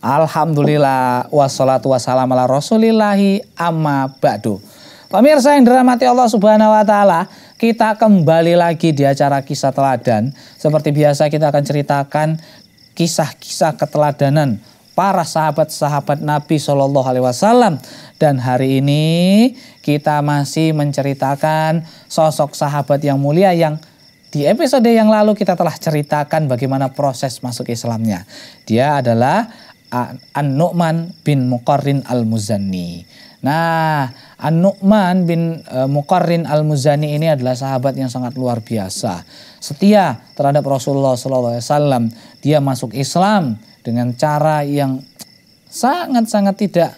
Alhamdulillah wassalatu wassalamu ala rasulillahi amma ba'du. Pemirsa yang dirahmati Allah Subhanahu wa taala, kita kembali lagi di acara kisah teladan. Seperti biasa kita akan ceritakan kisah-kisah keteladanan para sahabat-sahabat Nabi Shallallahu alaihi wasallam dan hari ini kita masih menceritakan sosok sahabat yang mulia yang di episode yang lalu kita telah ceritakan bagaimana proses masuk Islamnya. Dia adalah An-Nu'man bin Muqarrin al Muzani. Nah, An-Nu'man bin uh, Muqarrin Al-Muzani ini adalah sahabat yang sangat luar biasa. Setia terhadap Rasulullah Sallallahu Alaihi Wasallam. Dia masuk Islam dengan cara yang sangat-sangat tidak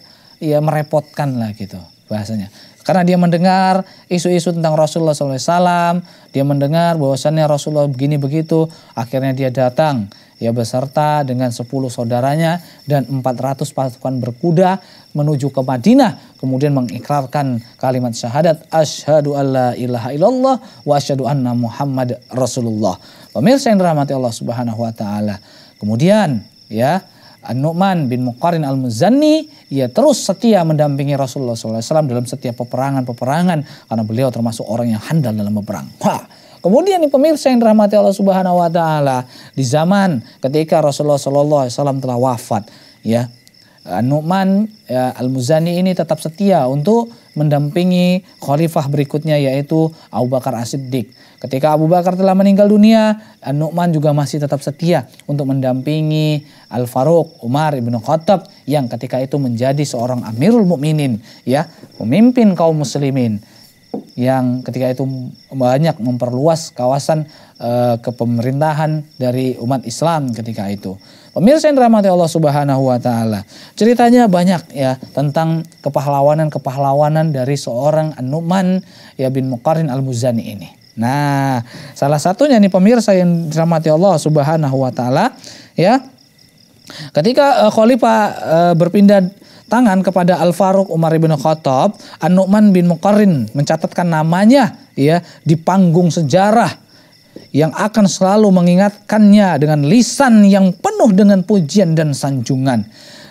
ya merepotkan lah gitu bahasanya. Karena dia mendengar isu-isu tentang Rasulullah SAW, dia mendengar bahwasannya Rasulullah begini begitu, akhirnya dia datang ia beserta dengan 10 saudaranya dan 400 pasukan berkuda menuju ke Madinah kemudian mengikrarkan kalimat syahadat asyhadu alla ilaha illallah wa asyhadu anna Muhammad Rasulullah. Pemirsa yang dirahmati Allah Subhanahu wa taala. Kemudian ya An-Nu'man bin Muqarin al-Muzanni ia terus setia mendampingi Rasulullah SAW dalam setiap peperangan-peperangan karena beliau termasuk orang yang handal dalam berperang. Wah, Kemudian nih pemirsa yang dirahmati Allah Subhanahu wa taala, di zaman ketika Rasulullah sallallahu alaihi wasallam telah wafat, ya. Eh, Nu'man ya, Al-Muzani ini tetap setia untuk mendampingi khalifah berikutnya yaitu Abu Bakar As-Siddiq. Ketika Abu Bakar telah meninggal dunia, eh, Nu'man juga masih tetap setia untuk mendampingi Al-Faruq Umar ibnu Khattab yang ketika itu menjadi seorang Amirul Mukminin, ya, pemimpin kaum muslimin yang ketika itu banyak memperluas kawasan e, kepemerintahan dari umat Islam ketika itu. Pemirsa yang dirahmati Allah Subhanahu wa taala. Ceritanya banyak ya tentang kepahlawanan-kepahlawanan dari seorang an ya bin Muqarin Al-Muzani ini. Nah, salah satunya nih pemirsa yang dirahmati Allah Subhanahu wa taala ya Ketika uh, Khalifah uh, berpindah tangan kepada Al Faruq Umar bin Khattab, An Nu'man bin Muqarrin mencatatkan namanya ya di panggung sejarah yang akan selalu mengingatkannya dengan lisan yang penuh dengan pujian dan sanjungan.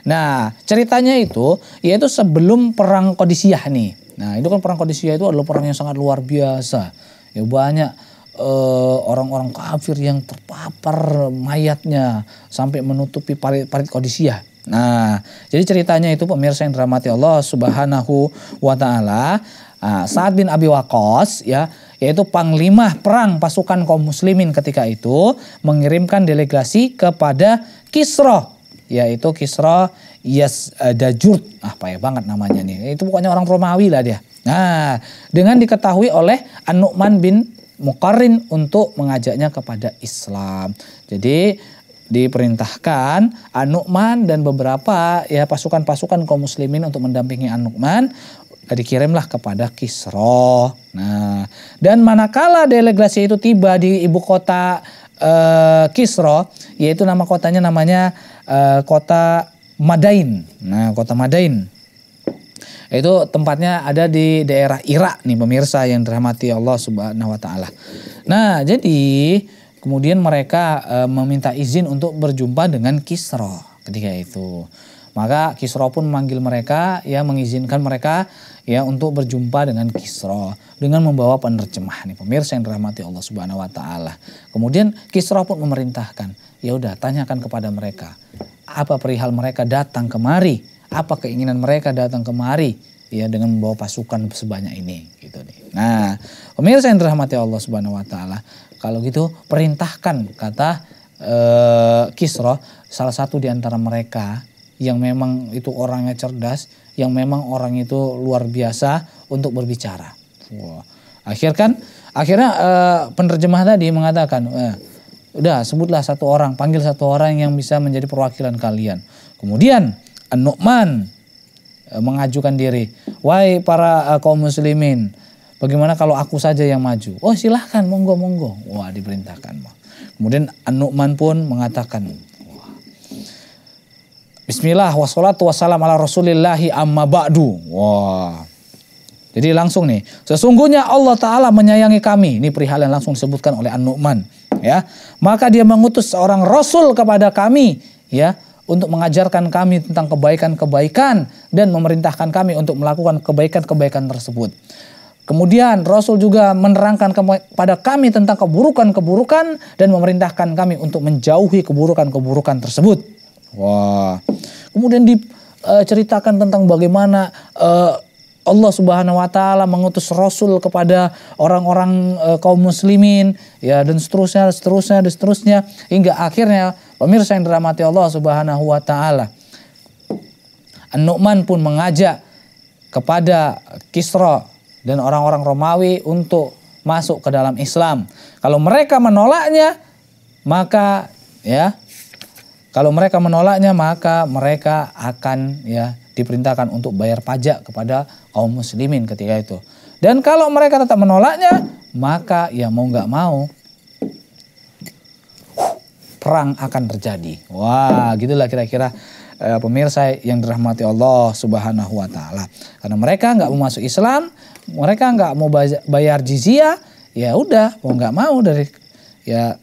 Nah, ceritanya itu yaitu sebelum perang Qadisiyah nih. Nah, itu kan perang Qadisiyah itu adalah perang yang sangat luar biasa. Ya banyak eh, orang-orang uh, kafir yang terpapar mayatnya sampai menutupi parit-parit Qadisiyah. Nah, jadi ceritanya itu pemirsa yang dirahmati Allah Subhanahu wa taala, saat ah, Sa'ad bin Abi Waqqas ya, yaitu panglima perang pasukan kaum muslimin ketika itu mengirimkan delegasi kepada Kisra yaitu Kisra Yazdajurt. Ah, payah banget namanya nih. Itu pokoknya orang Romawi lah dia. Nah, dengan diketahui oleh An-Nu'man bin Mukarin untuk mengajaknya kepada Islam. Jadi diperintahkan Anukman dan beberapa ya pasukan-pasukan kaum muslimin untuk mendampingi Anukman eh, dikirimlah kepada Kisro. Nah, dan manakala delegasi itu tiba di ibu kota e, Kisro, yaitu nama kotanya namanya e, kota Madain. Nah, kota Madain itu tempatnya ada di daerah Irak nih pemirsa yang dirahmati Allah Subhanahu wa taala. Nah, jadi Kemudian mereka e, meminta izin untuk berjumpa dengan Kisro ketika itu. Maka Kisro pun memanggil mereka, ya mengizinkan mereka ya untuk berjumpa dengan Kisro dengan membawa penerjemah nih pemirsa yang dirahmati Allah Subhanahu wa taala. Kemudian Kisro pun memerintahkan, ya udah tanyakan kepada mereka apa perihal mereka datang kemari, apa keinginan mereka datang kemari ya dengan membawa pasukan sebanyak ini gitu nih. Nah, pemirsa yang dirahmati Allah Subhanahu wa taala, kalau gitu perintahkan kata e, eh, Kisro salah satu di antara mereka yang memang itu orangnya cerdas, yang memang orang itu luar biasa untuk berbicara. Wah. Akhir kan, akhirnya e, penerjemah tadi mengatakan, e, udah sebutlah satu orang, panggil satu orang yang bisa menjadi perwakilan kalian. Kemudian An-Nu'man mengajukan diri, wahai para uh, kaum muslimin, Bagaimana kalau aku saja yang maju? Oh silahkan, monggo monggo. Wah diperintahkan. Kemudian An-Nu'man pun mengatakan, Bismillah wassalatu wassalam ala rasulillahi amma ba'du. Wah. Jadi langsung nih, sesungguhnya Allah Ta'ala menyayangi kami. Ini perihal yang langsung disebutkan oleh An-Nu'man. Ya. Maka dia mengutus seorang Rasul kepada kami. Ya untuk mengajarkan kami tentang kebaikan-kebaikan dan memerintahkan kami untuk melakukan kebaikan-kebaikan tersebut. Kemudian Rasul juga menerangkan kepada kami tentang keburukan-keburukan dan memerintahkan kami untuk menjauhi keburukan-keburukan tersebut. Wah. Kemudian diceritakan eh, tentang bagaimana eh, Allah Subhanahu wa taala mengutus rasul kepada orang-orang eh, kaum muslimin ya dan seterusnya seterusnya dan seterusnya hingga akhirnya pemirsa yang dirahmati Allah Subhanahu wa taala An-Nu'man pun mengajak kepada Kisra dan orang-orang Romawi untuk masuk ke dalam Islam. Kalau mereka menolaknya, maka ya kalau mereka menolaknya maka mereka akan ya diperintahkan untuk bayar pajak kepada kaum muslimin ketika itu. Dan kalau mereka tetap menolaknya, maka ya mau nggak mau perang akan terjadi. Wah, gitulah kira-kira eh, pemirsa yang dirahmati Allah Subhanahu wa taala. Karena mereka nggak mau masuk Islam, mereka nggak mau bayar jizya ya udah mau nggak mau dari ya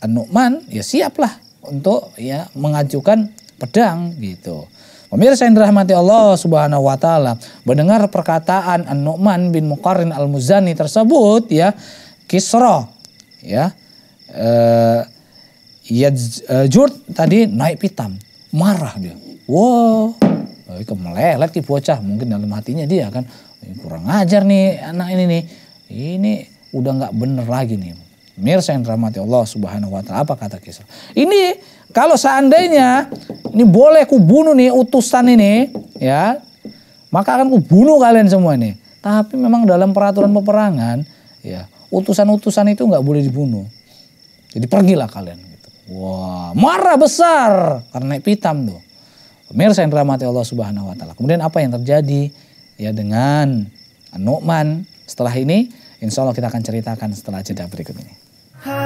Nukman ya siaplah untuk ya mengajukan pedang gitu. Pemirsa yang dirahmati Allah Subhanahu wa taala, mendengar perkataan An-Nu'man bin Muqarrin Al-Muzani tersebut ya, Kisra ya. Eh Yajur eh, tadi naik pitam, marah dia. Wow, eh, kemelelek ki bocah mungkin dalam hatinya dia kan kurang ajar nih anak ini nih ini udah nggak bener lagi nih Mirsa yang dirahmati Allah subhanahu wa ta'ala. Apa kata kisah? Ini kalau seandainya ini boleh kubunuh nih utusan ini ya. Maka akan kubunuh kalian semua nih. Tapi memang dalam peraturan peperangan ya utusan-utusan itu nggak boleh dibunuh. Jadi pergilah kalian gitu. Wah, marah besar karena naik pitam tuh. Pemirsa yang dirahmati Allah Subhanahu wa taala. Kemudian apa yang terjadi? ya dengan Nu'man. Setelah ini insya Allah kita akan ceritakan setelah jeda berikut ini. Ha,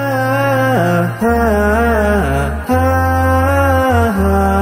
ha, ha, ha,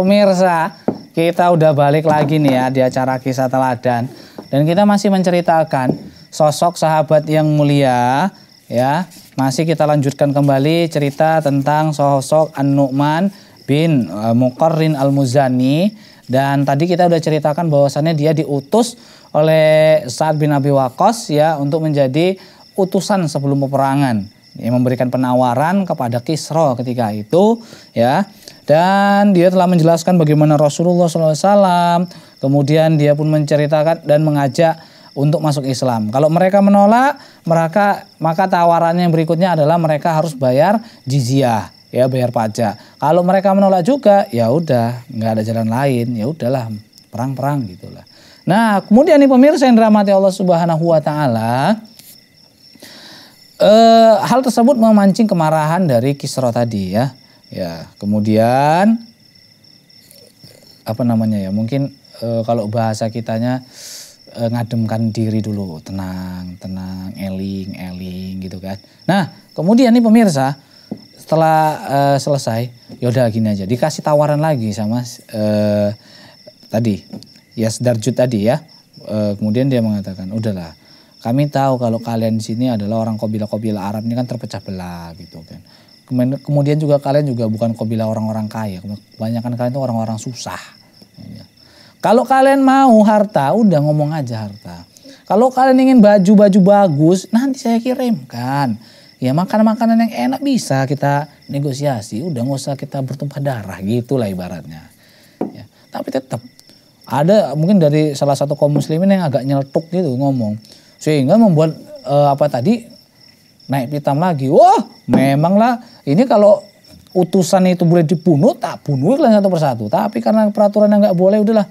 pemirsa, kita udah balik lagi nih ya di acara kisah teladan dan kita masih menceritakan sosok sahabat yang mulia ya. Masih kita lanjutkan kembali cerita tentang sosok An-Nu'man bin e, Mukarrin Al-Muzani dan tadi kita udah ceritakan bahwasannya dia diutus oleh Sa'ad bin Abi Waqqas ya untuk menjadi utusan sebelum peperangan yang memberikan penawaran kepada Kisro ketika itu ya dan dia telah menjelaskan bagaimana Rasulullah SAW. Kemudian dia pun menceritakan dan mengajak untuk masuk Islam. Kalau mereka menolak, mereka maka tawarannya yang berikutnya adalah mereka harus bayar jizyah, ya bayar pajak. Kalau mereka menolak juga, ya udah, nggak ada jalan lain, ya udahlah perang-perang gitulah. Nah, kemudian nih pemirsa yang dirahmati Allah Subhanahu wa taala, Uh, hal tersebut memancing kemarahan dari Kisra tadi ya. Ya, kemudian apa namanya ya? Mungkin e, kalau bahasa kitanya e, ngademkan diri dulu, tenang, tenang, eling, eling gitu kan. Nah, kemudian nih pemirsa, setelah e, selesai, yaudah gini aja, dikasih tawaran lagi sama e, tadi, ya Sedarjut tadi ya. E, kemudian dia mengatakan, udahlah, kami tahu kalau kalian di sini adalah orang kobila-kobila Arab ini kan terpecah belah gitu kan Kemudian juga kalian juga bukan bilang orang-orang kaya. Kebanyakan kalian itu orang-orang susah. Iya. Kalau kalian mau harta, udah ngomong aja harta. Kalau kalian ingin baju-baju bagus, nanti saya kirimkan. Ya makanan makanan yang enak bisa kita negosiasi. Udah nggak usah kita bertumpah darah gitulah ibaratnya. Ya. Tapi tetap ada mungkin dari salah satu kaum muslimin yang agak nyeletuk gitu ngomong. Sehingga membuat uh, apa tadi naik pitam lagi. Wah, memanglah ini kalau utusan itu boleh dibunuh, tak bunuh lah satu persatu. Tapi karena peraturan yang nggak boleh, udahlah.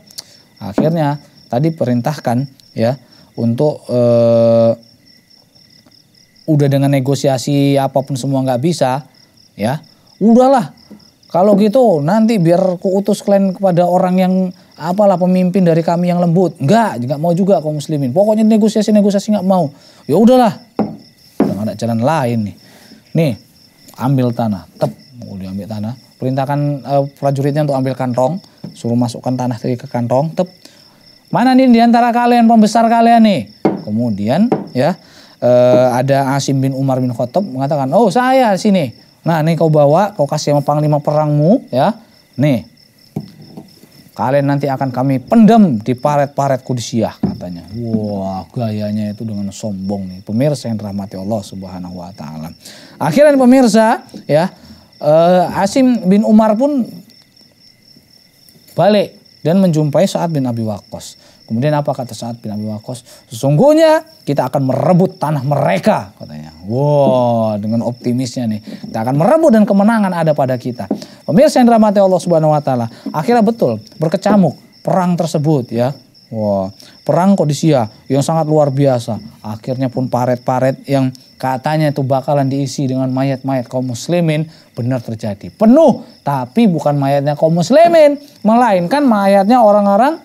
Akhirnya tadi perintahkan ya untuk eh, udah dengan negosiasi apapun semua nggak bisa, ya udahlah. Kalau gitu nanti biar kuutus kalian kepada orang yang apalah pemimpin dari kami yang lembut. Enggak, enggak mau juga kaum muslimin. Pokoknya negosiasi-negosiasi enggak mau. Ya udahlah, ada jalan lain nih. Nih, ambil tanah. Tep, mau diambil tanah. Perintahkan uh, prajuritnya untuk ambil kantong, suruh masukkan tanah ke kantong. Tep, mana nih diantara kalian pembesar kalian nih? Kemudian ya uh, ada Asim bin Umar bin Khattab mengatakan, oh saya sini. Nah, nih kau bawa, kau kasih sama panglima perangmu, ya. Nih, Kalian nanti akan kami pendam di paret-paret kudusiah katanya. Wah gayanya itu dengan sombong nih. Pemirsa yang dirahmati Allah subhanahu wa ta'ala. Akhirnya pemirsa ya eh, Asim bin Umar pun balik dan menjumpai saat bin Abi Waqqas. Kemudian apa kata saat bin Abi Waqqas? Sesungguhnya kita akan merebut tanah mereka katanya. Wow, dengan optimisnya nih. Kita akan merebut dan kemenangan ada pada kita. Pemirsa yang dirahmati Allah Subhanahu wa taala, akhirnya betul berkecamuk perang tersebut ya. Wah, wow, perang Kodisia yang sangat luar biasa. Akhirnya pun paret-paret yang katanya itu bakalan diisi dengan mayat-mayat kaum muslimin benar terjadi. Penuh, tapi bukan mayatnya kaum muslimin, melainkan mayatnya orang-orang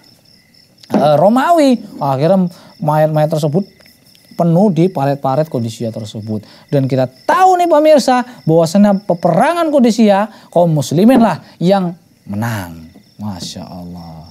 Eh, Romawi. Akhirnya mayat-mayat tersebut penuh di paret-paret Kodisia tersebut. Dan kita tahu nih pemirsa bahwasannya peperangan Kodisia kaum muslimin lah yang menang. Masya Allah.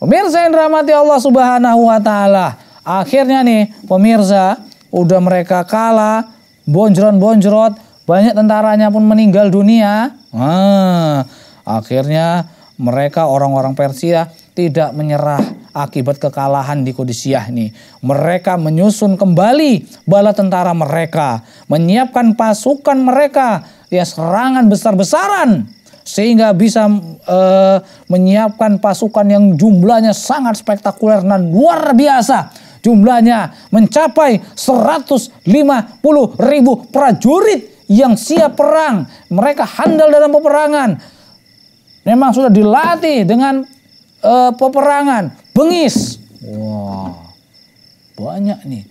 Pemirsa yang dirahmati Allah subhanahu wa ta'ala. Akhirnya nih pemirsa udah mereka kalah. Bonjron-bonjrot. Banyak tentaranya pun meninggal dunia. Nah, akhirnya mereka orang-orang Persia tidak menyerah akibat kekalahan di Kodisiah nih. Mereka menyusun kembali bala tentara mereka, menyiapkan pasukan mereka, ya serangan besar-besaran sehingga bisa uh, menyiapkan pasukan yang jumlahnya sangat spektakuler dan luar biasa. Jumlahnya mencapai 150 ribu prajurit yang siap perang. Mereka handal dalam peperangan. Memang sudah dilatih dengan uh, peperangan, bengis. Wah, banyak nih.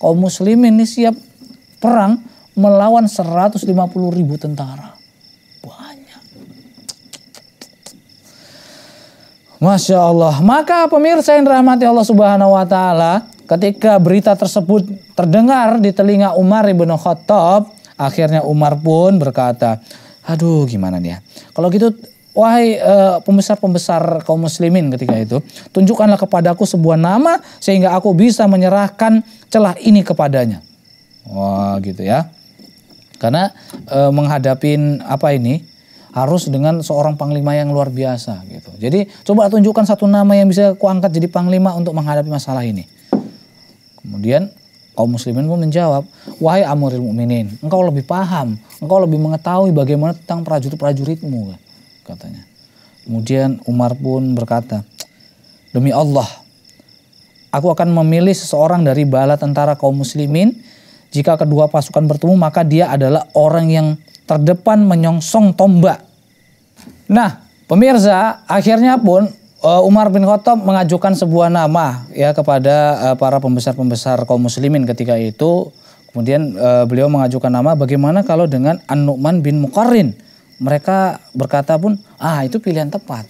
Kaum Muslim ini siap perang melawan 150 ribu tentara. Banyak. Masya Allah. Maka pemirsa yang dirahmati Allah subhanahu wa ta'ala. Ketika berita tersebut terdengar di telinga Umar ibn Khattab. Akhirnya Umar pun berkata. Aduh gimana nih ya. Kalau gitu Wahai eh, pembesar-pembesar uh, kaum muslimin ketika itu, tunjukkanlah kepadaku sebuah nama sehingga aku bisa menyerahkan celah ini kepadanya. Wah, gitu ya. Karena uh, menghadapin apa ini harus dengan seorang panglima yang luar biasa gitu. Jadi coba tunjukkan satu nama yang bisa kuangkat jadi panglima untuk menghadapi masalah ini. Kemudian kaum muslimin pun menjawab, "Wahai Amirul Mukminin, engkau lebih paham, engkau lebih mengetahui bagaimana tentang prajurit-prajuritmu." Kan? katanya. Kemudian Umar pun berkata, "Demi Allah, aku akan memilih seseorang dari bala tentara kaum muslimin. Jika kedua pasukan bertemu, maka dia adalah orang yang terdepan menyongsong tombak." Nah, pemirsa, akhirnya pun eh, Umar bin Khattab mengajukan sebuah nama ya kepada eh, para pembesar-pembesar kaum muslimin ketika itu. Kemudian eh, beliau mengajukan nama bagaimana kalau dengan An-Nu'man bin Muqarrin mereka berkata pun ah itu pilihan tepat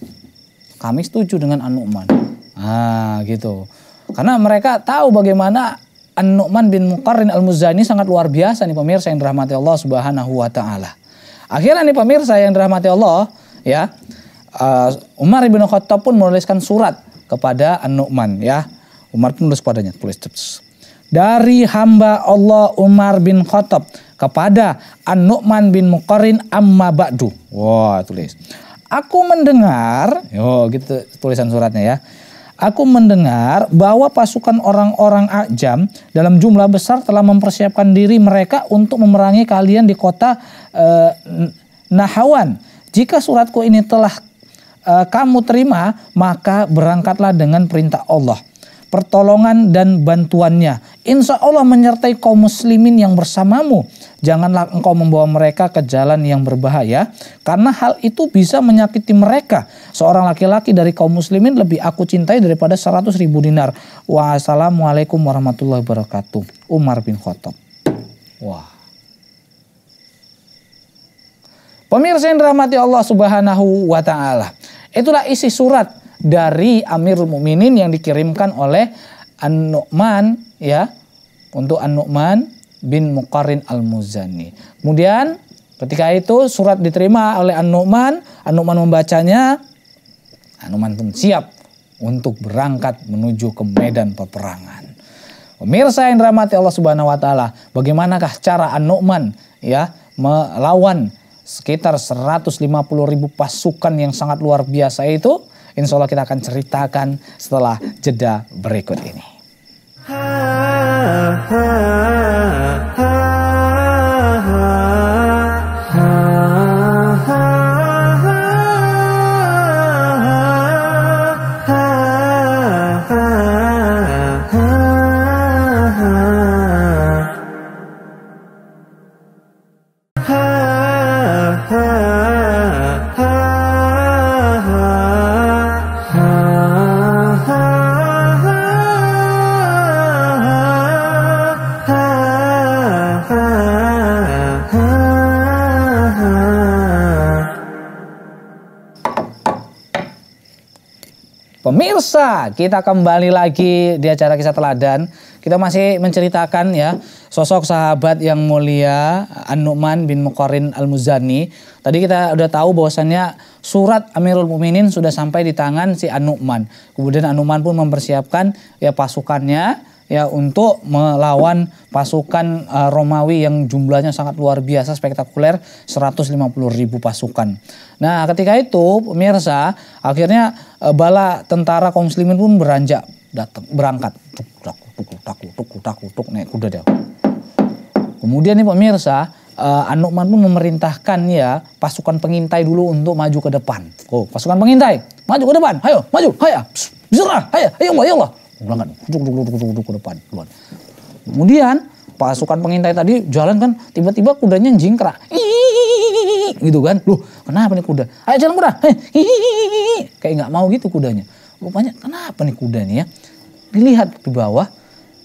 kami setuju dengan An-Nu'man ah gitu karena mereka tahu bagaimana An-Nu'man bin Muqarrin Al-Muzani sangat luar biasa nih pemirsa yang dirahmati Allah Subhanahu wa taala akhirnya nih pemirsa yang dirahmati Allah ya uh, Umar bin Khattab pun menuliskan surat kepada An-Nu'man ya Umar pun menulis padanya tulis dari hamba Allah Umar bin Khattab kepada An-Nu'man bin Muqarin amma ba'du. Wah, tulis. Aku mendengar, yo gitu tulisan suratnya ya. Aku mendengar bahwa pasukan orang-orang Ajam dalam jumlah besar telah mempersiapkan diri mereka untuk memerangi kalian di kota eh, Nahawan. Jika suratku ini telah eh, kamu terima, maka berangkatlah dengan perintah Allah pertolongan dan bantuannya. Insya Allah menyertai kaum muslimin yang bersamamu. Janganlah engkau membawa mereka ke jalan yang berbahaya, karena hal itu bisa menyakiti mereka. Seorang laki-laki dari kaum muslimin lebih aku cintai daripada 100 ribu dinar. Wassalamualaikum warahmatullahi wabarakatuh. Umar bin Khattab. Wah. Pemirsa yang dirahmati Allah Subhanahu wa taala. Itulah isi surat dari Amirul Mukminin yang dikirimkan oleh An-Nu'man ya untuk An-Nu'man bin Muqarrin Al-Muzani. Kemudian ketika itu surat diterima oleh An-Nu'man, An-Nu'man membacanya, An-Nu'man pun siap untuk berangkat menuju ke medan peperangan. Pemirsa yang dirahmati Allah Subhanahu wa taala, bagaimanakah cara An-Nu'man ya melawan sekitar 150 ribu pasukan yang sangat luar biasa itu insya Allah kita akan ceritakan setelah jeda berikut ini. Ha, ha. pemirsa, kita kembali lagi di acara kisah teladan. Kita masih menceritakan ya sosok sahabat yang mulia An-Nu'man bin Mukarin Al-Muzani. Tadi kita udah tahu bahwasannya surat Amirul Mukminin sudah sampai di tangan si An-Nu'man. Kemudian An-Nu'man pun mempersiapkan ya pasukannya ya untuk melawan pasukan uh, Romawi yang jumlahnya sangat luar biasa spektakuler 150 ribu pasukan. Nah ketika itu pemirsa akhirnya uh, bala tentara kaum muslimin pun beranjak datang berangkat tuk tuk tuk tuk tuk tuk tuk naik kuda dia. Kemudian nih pemirsa uh, Anukman pun memerintahkan ya pasukan pengintai dulu untuk maju ke depan. Oh pasukan pengintai maju ke depan, ayo maju, ayo. bismillah, ya ayo, ayo Allah, ayo ya Allah berangkat duduk duduk duduk duduk ke depan keluar. Kemudian pasukan pengintai tadi jalan kan tiba-tiba kudanya jingkrak. gitu kan. Loh, kenapa nih kuda? Ayo jalan kuda. Kayak nggak mau gitu kudanya. Rupanya kenapa nih kuda nih ya? Dilihat di bawah,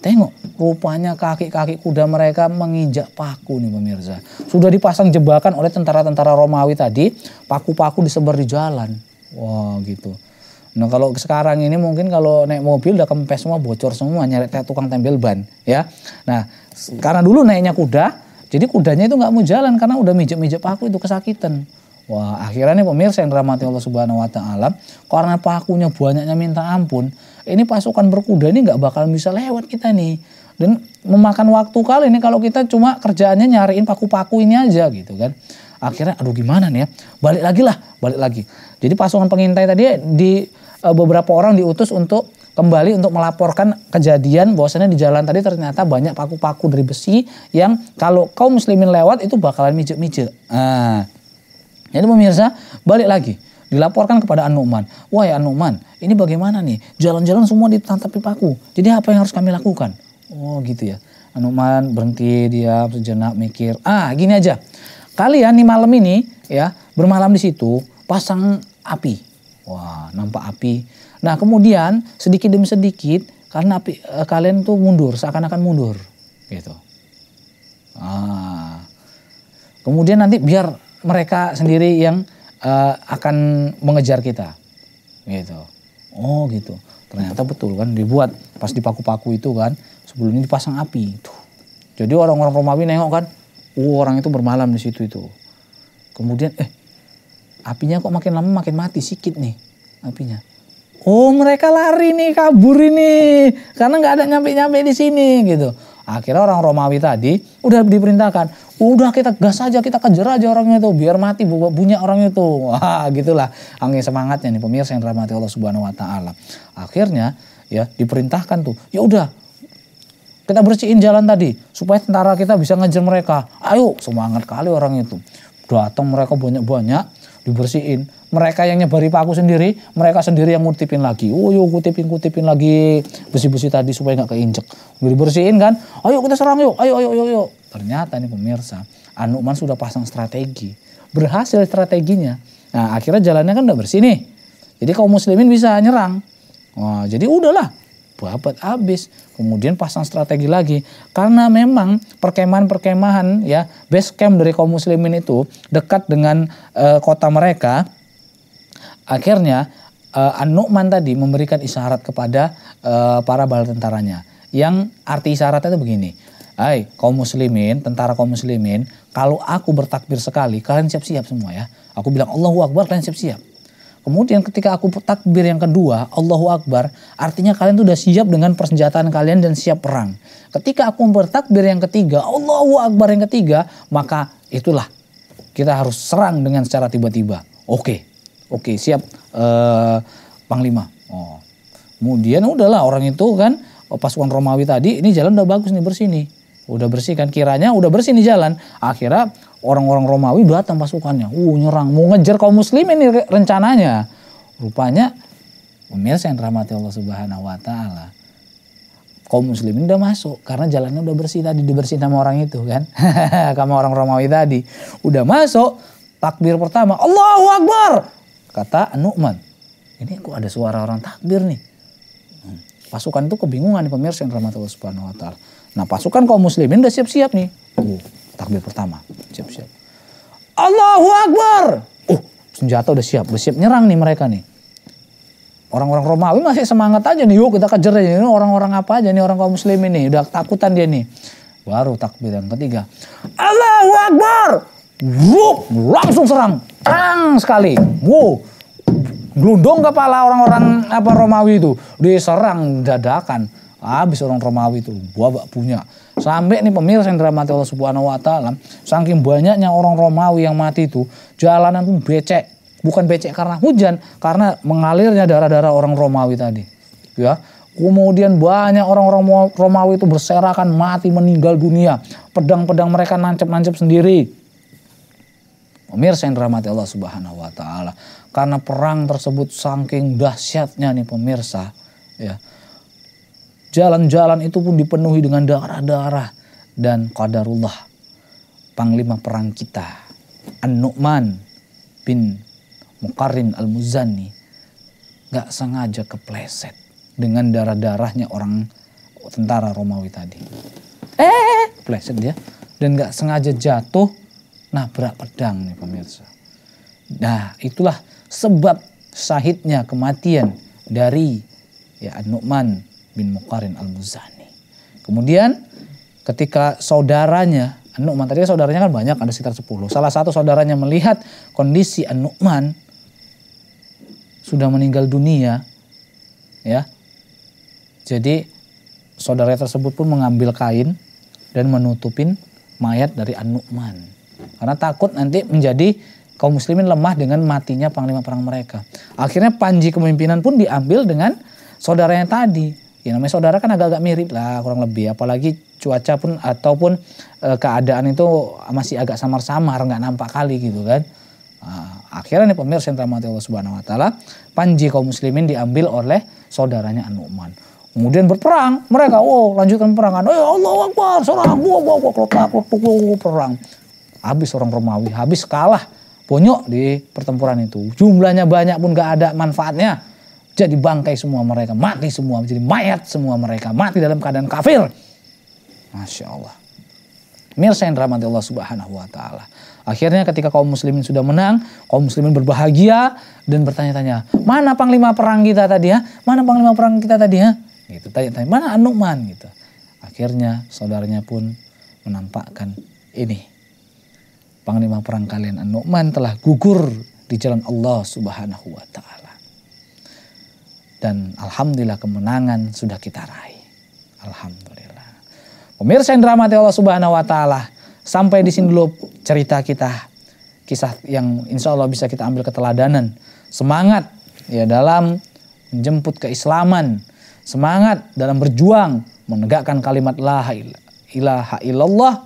Tengok, rupanya kaki-kaki kuda mereka menginjak paku nih pemirsa. Sudah dipasang jebakan oleh tentara-tentara Romawi tadi, paku-paku disebar di jalan. Wah wow, gitu. Nah kalau sekarang ini mungkin kalau naik mobil udah kempes semua bocor semua nyeret tukang tempel ban ya. Nah karena dulu naiknya kuda, jadi kudanya itu nggak mau jalan karena udah mijek-mijek paku itu kesakitan. Wah akhirnya nih pemirsa yang dirahmati Allah Subhanahu Wa Taala, karena pakunya banyaknya minta ampun, ini pasukan berkuda ini nggak bakal bisa lewat kita nih. Dan memakan waktu kali ini kalau kita cuma kerjaannya nyariin paku-paku ini aja gitu kan akhirnya aduh gimana nih ya balik lagi lah balik lagi jadi pasukan pengintai tadi di Eh, beberapa orang diutus untuk kembali untuk melaporkan kejadian bahwasannya di jalan tadi ternyata banyak paku-paku dari besi yang kalau kaum muslimin lewat itu bakalan mijet-mijet. Nah, jadi pemirsa balik lagi dilaporkan kepada an Wah ya an ini bagaimana nih? Jalan-jalan semua ditantapi paku. Jadi apa yang harus kami lakukan? Oh gitu ya. an berhenti diam sejenak mikir. Ah gini aja. Kalian nih malam ini ya bermalam di situ pasang api Wah, nampak api. Nah, kemudian sedikit demi sedikit karena api, eh, kalian tuh mundur, seakan-akan mundur, gitu. Ah. Kemudian nanti biar mereka sendiri yang eh, akan mengejar kita, gitu. Oh, gitu. Ternyata betul kan dibuat pas dipaku-paku itu kan sebelumnya dipasang api. Tuh. Jadi orang-orang Romawi nengok kan, oh, orang itu bermalam di situ itu. Kemudian eh apinya kok makin lama makin mati sikit nih apinya. Oh mereka lari nih kabur ini karena nggak ada nyampe-nyampe di sini gitu. Akhirnya orang Romawi tadi udah diperintahkan, udah kita gas aja, kita kejar aja orangnya itu biar mati bunyi orang itu. Wah, gitulah angin semangatnya nih pemirsa yang dirahmati Allah Subhanahu wa taala. Akhirnya ya diperintahkan tuh, ya udah kita bersihin jalan tadi supaya tentara kita bisa ngejar mereka. Ayo semangat kali orang itu. Datang mereka banyak-banyak dibersihin. Mereka yang nyebari paku sendiri, mereka sendiri yang ngutipin lagi. Oh yuk kutipin kutipin lagi besi-besi tadi supaya nggak keinjek. Udah dibersihin kan, ayo kita serang yuk, ayo ayo ayo ayo. Ternyata nih pemirsa, Anuman sudah pasang strategi. Berhasil strateginya. Nah akhirnya jalannya kan udah bersih nih. Jadi kaum muslimin bisa nyerang. Wah, jadi udahlah babat habis. Kemudian pasang strategi lagi. Karena memang perkemahan-perkemahan ya base camp dari kaum muslimin itu dekat dengan e, kota mereka. Akhirnya e, An-Nu'man tadi memberikan isyarat kepada e, para bala tentaranya. Yang arti isyaratnya itu begini. Hai kaum muslimin, tentara kaum muslimin, kalau aku bertakbir sekali, kalian siap-siap semua ya. Aku bilang Allahu Akbar, kalian siap-siap Kemudian ketika aku takbir yang kedua, Allahu Akbar, artinya kalian tuh udah siap dengan persenjataan kalian dan siap perang. Ketika aku bertakbir yang ketiga, Allahu Akbar yang ketiga, maka itulah kita harus serang dengan secara tiba-tiba. Oke, oke siap eh, Panglima. Oh. Kemudian udahlah orang itu kan oh, pasukan Romawi tadi, ini jalan udah bagus nih bersih nih. Udah bersih kan, kiranya udah bersih nih jalan. Akhirnya orang-orang Romawi datang pasukannya, uh nyerang, mau ngejar kaum muslim ini rencananya. Rupanya pemirsa yang rahmati Allah Subhanahu wa taala. Kaum muslimin udah masuk karena jalannya udah bersih tadi dibersihin sama orang itu kan. sama orang Romawi tadi. Udah masuk takbir pertama, Allahu Akbar. Kata Nu'man. Ini kok ada suara orang takbir nih. Hmm. Pasukan itu kebingungan pemirsa yang rahmati Allah Subhanahu wa taala. Nah, pasukan kaum muslimin udah siap-siap nih. Uh, takbir pertama. Siap-siap. Allahu Akbar. Uh, senjata udah siap, udah siap nyerang nih mereka nih. Orang-orang Romawi masih semangat aja nih, yuk kita kejar aja. Ini orang-orang apa aja nih, orang kaum Muslim ini. udah takutan dia nih. Baru takbir yang ketiga. Allahu Akbar. Wuh, langsung serang. Tang sekali. Wow. Glundung kepala orang-orang apa Romawi itu. Diserang dadakan. Habis orang Romawi itu gak punya. Sampai nih pemirsa yang dirahmati Allah Subhanahu wa taala, saking banyaknya orang Romawi yang mati itu, jalanan pun becek. Bukan becek karena hujan, karena mengalirnya darah-darah orang Romawi tadi. Ya. Kemudian banyak orang-orang Romawi itu berserakan mati meninggal dunia. Pedang-pedang mereka nancep-nancep sendiri. Pemirsa yang dirahmati Allah Subhanahu wa taala, karena perang tersebut saking dahsyatnya nih pemirsa, ya Jalan-jalan itu pun dipenuhi dengan darah-darah dan qadarullah panglima perang kita An-Nu'man bin Muqarrin Al-Muzani gak sengaja kepleset dengan darah-darahnya orang tentara Romawi tadi. Eh, kepleset dia dan gak sengaja jatuh nabrak pedang nih pemirsa. Nah, itulah sebab sahidnya kematian dari ya An-Nu'man bin Muqarin Al-Muzani. Kemudian ketika saudaranya An-Nu'man, tadi saudaranya kan banyak ada sekitar 10. Salah satu saudaranya melihat kondisi An-Nu'man sudah meninggal dunia ya. Jadi saudara tersebut pun mengambil kain dan menutupin mayat dari An-Nu'man. Karena takut nanti menjadi kaum muslimin lemah dengan matinya panglima perang mereka. Akhirnya panji kepemimpinan pun diambil dengan saudaranya tadi ya namanya saudara kan agak-agak mirip lah kurang lebih apalagi cuaca pun ataupun e, keadaan itu masih agak samar-samar nggak nampak kali gitu kan nah, akhirnya nih pemirsa yang rahmati Allah Subhanahu Wa Taala panji kaum muslimin diambil oleh saudaranya An Nu'man kemudian berperang mereka oh lanjutkan perangan oh eh, Allah Akbar serang gua gua gua kelopak perang habis orang Romawi habis kalah bonyok di pertempuran itu jumlahnya banyak pun nggak ada manfaatnya jadi bangkai semua mereka, mati semua, menjadi mayat semua mereka, mati dalam keadaan kafir. Masya Allah. Mirsa yang dirahmati Allah subhanahu wa ta'ala. Akhirnya ketika kaum muslimin sudah menang, kaum muslimin berbahagia dan bertanya-tanya, mana panglima perang kita tadi ya? Mana panglima perang kita tadi ya? Gitu, tanya-tanya, mana Anuman gitu. Akhirnya saudaranya pun menampakkan ini. Panglima perang kalian Anuman telah gugur di jalan Allah subhanahu wa ta'ala. Dan alhamdulillah kemenangan sudah kita raih. Alhamdulillah. Pemirsa yang dirahmati Allah Subhanahu wa taala, sampai di sini dulu cerita kita kisah yang insya Allah bisa kita ambil keteladanan. Semangat ya dalam menjemput keislaman, semangat dalam berjuang menegakkan kalimat la ilaha illallah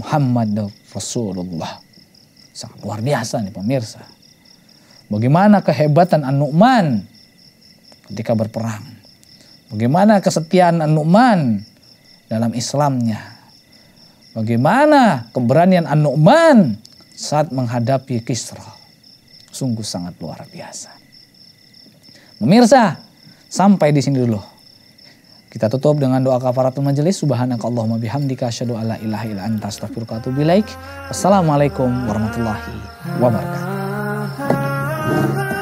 Muhammad Rasulullah. Sangat luar biasa nih pemirsa. Bagaimana kehebatan An-Nu'man ketika berperang. Bagaimana kesetiaan An-Nu'man dalam Islamnya. Bagaimana keberanian An-Nu'man saat menghadapi Kisra. Sungguh sangat luar biasa. Pemirsa, sampai di sini dulu. Kita tutup dengan doa kafaratul majelis. Subhanakallahumma bihamdika asyhadu alla ilaha illa anta astaghfiruka wa atubu ilaik. Wassalamualaikum warahmatullahi wabarakatuh.